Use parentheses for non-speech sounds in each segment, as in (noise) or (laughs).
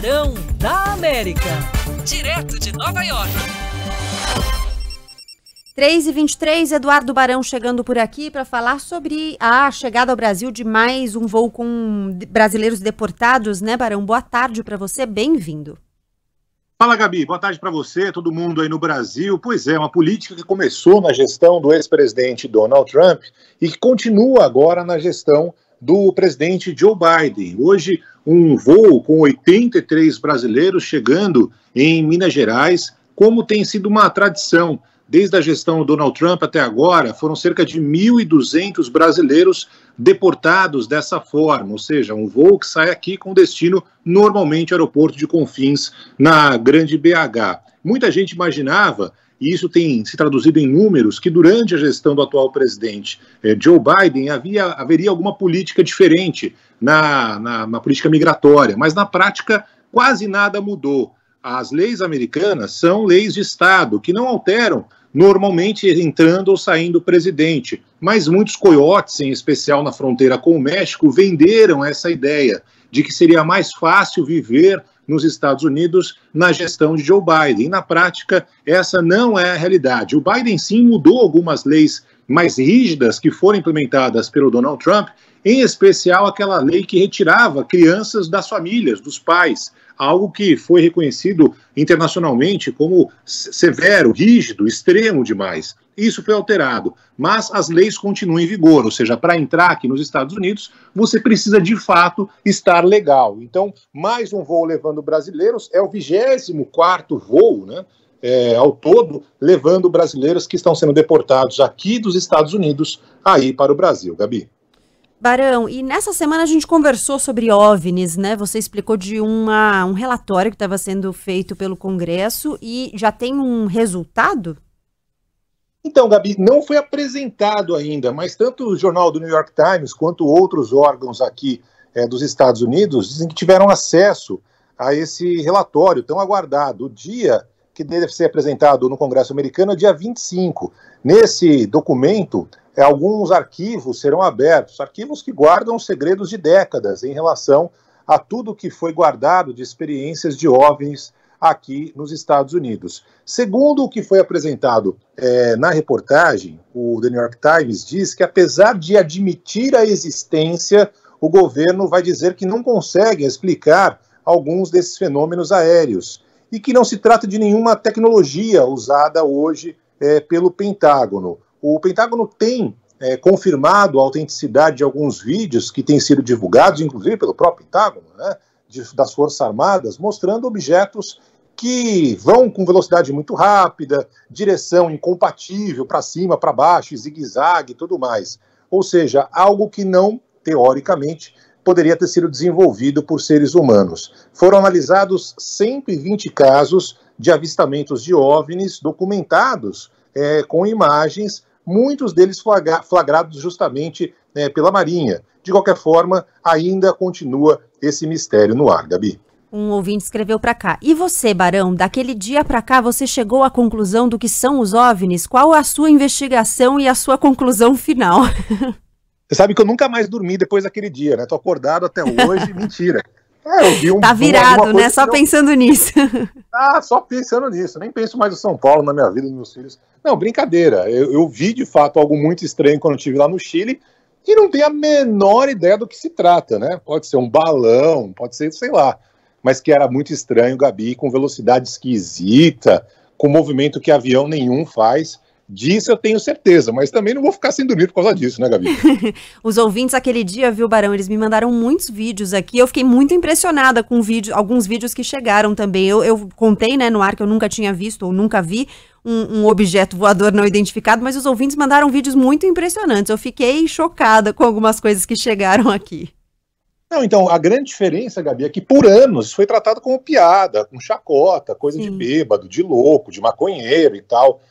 Tubarão da América. Direto de Nova York. 3 e 23 Eduardo Barão chegando por aqui para falar sobre a chegada ao Brasil de mais um voo com brasileiros deportados, né, Barão? Boa tarde para você, bem-vindo. Fala, Gabi, boa tarde para você, todo mundo aí no Brasil. Pois é, uma política que começou na gestão do ex-presidente Donald Trump e que continua agora na gestão do presidente Joe Biden. Hoje, um voo com 83 brasileiros chegando em Minas Gerais, como tem sido uma tradição. Desde a gestão do Donald Trump até agora, foram cerca de 1.200 brasileiros deportados dessa forma, ou seja, um voo que sai aqui com destino normalmente ao aeroporto de Confins, na Grande BH. Muita gente imaginava e isso tem se traduzido em números que, durante a gestão do atual presidente eh, Joe Biden, havia, haveria alguma política diferente na, na, na política migratória, mas na prática quase nada mudou. As leis americanas são leis de Estado, que não alteram normalmente entrando ou saindo o presidente. Mas muitos coiotes, em especial na fronteira com o México, venderam essa ideia de que seria mais fácil viver nos Estados Unidos na gestão de Joe Biden. E na prática, essa não é a realidade. O Biden sim mudou algumas leis mais rígidas que foram implementadas pelo Donald Trump, em especial aquela lei que retirava crianças das famílias, dos pais, algo que foi reconhecido internacionalmente como severo, rígido, extremo demais. Isso foi alterado, mas as leis continuam em vigor, ou seja, para entrar aqui nos Estados Unidos, você precisa de fato estar legal. Então, mais um voo levando brasileiros, é o 24 voo, né? É, ao todo, levando brasileiros que estão sendo deportados aqui dos Estados Unidos aí para o Brasil, Gabi. Barão, e nessa semana a gente conversou sobre OVNIs, né? Você explicou de uma, um relatório que estava sendo feito pelo Congresso e já tem um resultado? Então, Gabi, não foi apresentado ainda, mas tanto o jornal do New York Times quanto outros órgãos aqui é, dos Estados Unidos dizem que tiveram acesso a esse relatório tão aguardado. O dia que deve ser apresentado no Congresso americano é dia 25. Nesse documento, é, alguns arquivos serão abertos arquivos que guardam segredos de décadas em relação a tudo que foi guardado de experiências de OVNIs aqui nos Estados Unidos. Segundo o que foi apresentado é, na reportagem, o The New York Times diz que, apesar de admitir a existência, o governo vai dizer que não consegue explicar alguns desses fenômenos aéreos e que não se trata de nenhuma tecnologia usada hoje é, pelo Pentágono. O Pentágono tem é, confirmado a autenticidade de alguns vídeos que têm sido divulgados, inclusive pelo próprio Pentágono, né? de, das Forças Armadas mostrando objetos que vão com velocidade muito rápida, direção incompatível para cima, para baixo, zigue-zague e tudo mais. Ou seja, algo que não, teoricamente, poderia ter sido desenvolvido por seres humanos. Foram analisados 120 casos de avistamentos de OVNIs documentados é, com imagens muitos deles flagrados justamente né, pela Marinha. De qualquer forma, ainda continua esse mistério no ar, Gabi. Um ouvinte escreveu para cá. E você, Barão, daquele dia para cá você chegou à conclusão do que são os OVNIs? Qual a sua investigação e a sua conclusão final? (laughs) Você sabe que eu nunca mais dormi depois daquele dia, né? Tô acordado até hoje, (laughs) mentira. É, eu vi um, tá virado, né? Só pensando nisso. (laughs) Ah, só pensando nisso. Nem penso mais no São Paulo na minha vida, nos meus filhos. Não, brincadeira. Eu, eu vi, de fato, algo muito estranho quando eu estive lá no Chile e não tenho a menor ideia do que se trata, né? Pode ser um balão, pode ser, sei lá. Mas que era muito estranho, Gabi, com velocidade esquisita, com movimento que avião nenhum faz. Disso eu tenho certeza, mas também não vou ficar sem dormir por causa disso, né, Gabi? (laughs) Os ouvintes aquele dia, viu, Barão? Eles me mandaram muitos vídeos aqui. Eu fiquei muito impressionada com vídeo, alguns vídeos que chegaram também. Eu, eu contei, né, no ar que eu nunca tinha visto ou nunca vi um, um, objeto voador não identificado, mas os ouvintes mandaram vídeos muito impressionantes. Eu fiquei chocada com algumas coisas que chegaram aqui. Não, então, a grande diferença, Gabi, é que por anos foi tratado como piada, com chacota, coisa Sim. de bêbado, de louco, de maconheiro e tal.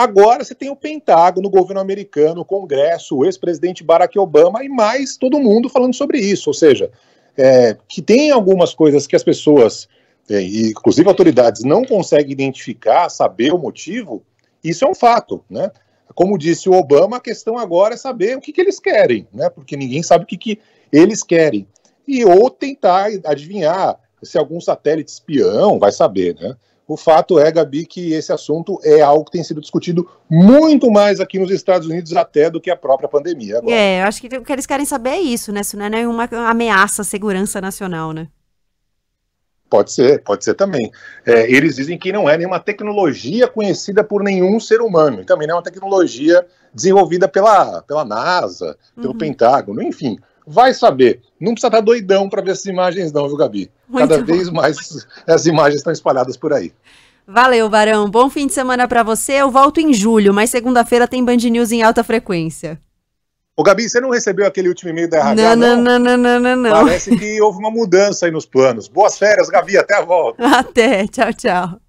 Agora você tem o Pentágono, o governo americano, o Congresso, o ex-presidente Barack Obama e mais todo mundo falando sobre isso. Ou seja, é, que tem algumas coisas que as pessoas, é, inclusive autoridades, não conseguem identificar, saber o motivo, isso é um fato, né? Como disse o Obama, a questão agora é saber o que, que eles querem, né? Porque ninguém sabe o que, que eles querem. E ou tentar adivinhar se algum satélite espião vai saber, né? O fato é, Gabi, que esse assunto é algo que tem sido discutido muito mais aqui nos Estados Unidos até do que a própria pandemia. Agora. É, acho que o que eles querem saber é isso, né? Se não é nenhuma ameaça à segurança nacional, né? Pode ser, pode ser também. É, eles dizem que não é nenhuma tecnologia conhecida por nenhum ser humano, e também não é uma tecnologia desenvolvida pela, pela NASA, pelo uhum. Pentágono, enfim. Vai saber. Não precisa estar tá doidão para ver essas imagens, não, viu, Gabi? Muito Cada bom. vez mais as imagens estão espalhadas por aí. Valeu, Barão. Bom fim de semana para você. Eu volto em julho, mas segunda-feira tem Band News em alta frequência. Ô, Gabi, você não recebeu aquele último e-mail da RH, não? Não, não, não, não, não. Parece que houve uma mudança aí nos planos. Boas férias, Gabi. Até a volta. (laughs) Até. Tchau, tchau.